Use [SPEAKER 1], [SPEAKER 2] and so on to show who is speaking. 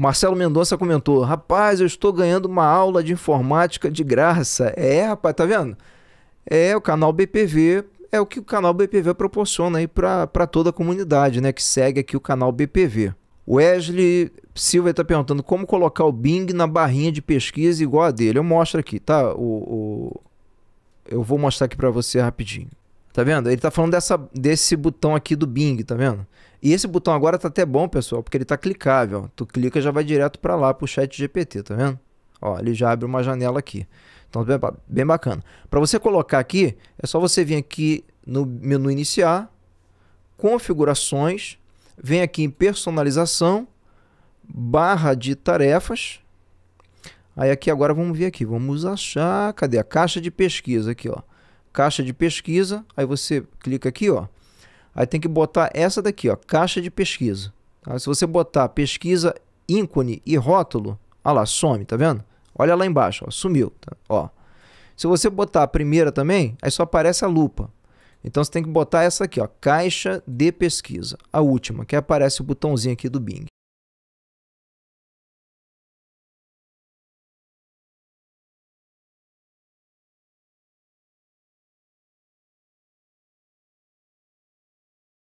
[SPEAKER 1] Marcelo Mendonça comentou: Rapaz, eu estou ganhando uma aula de informática de graça. É, rapaz, tá vendo? É, o canal BPV é o que o canal BPV proporciona aí para toda a comunidade, né? Que segue aqui o canal BPV. Wesley Silva está perguntando como colocar o Bing na barrinha de pesquisa igual a dele. Eu mostro aqui, tá? O, o... Eu vou mostrar aqui para você rapidinho. Tá vendo? Ele tá falando dessa, desse botão aqui do Bing, tá vendo? E esse botão agora tá até bom, pessoal, porque ele tá clicável. Tu clica já vai direto para lá, pro chat GPT, tá vendo? Ó, ele já abre uma janela aqui. Então, bem, bem bacana. Para você colocar aqui, é só você vir aqui no menu iniciar, configurações, vem aqui em personalização, barra de tarefas. Aí aqui agora vamos ver aqui, vamos achar, cadê a caixa de pesquisa aqui, ó caixa de pesquisa, aí você clica aqui, ó. Aí tem que botar essa daqui, ó, caixa de pesquisa. Tá? Se você botar pesquisa, ícone e rótulo, olha lá, some, tá vendo? Olha lá embaixo, ó, sumiu, tá? ó. Se você botar a primeira também, aí só aparece a lupa. Então você tem que botar essa aqui, ó, caixa de pesquisa, a última, que aparece o botãozinho aqui do Bing.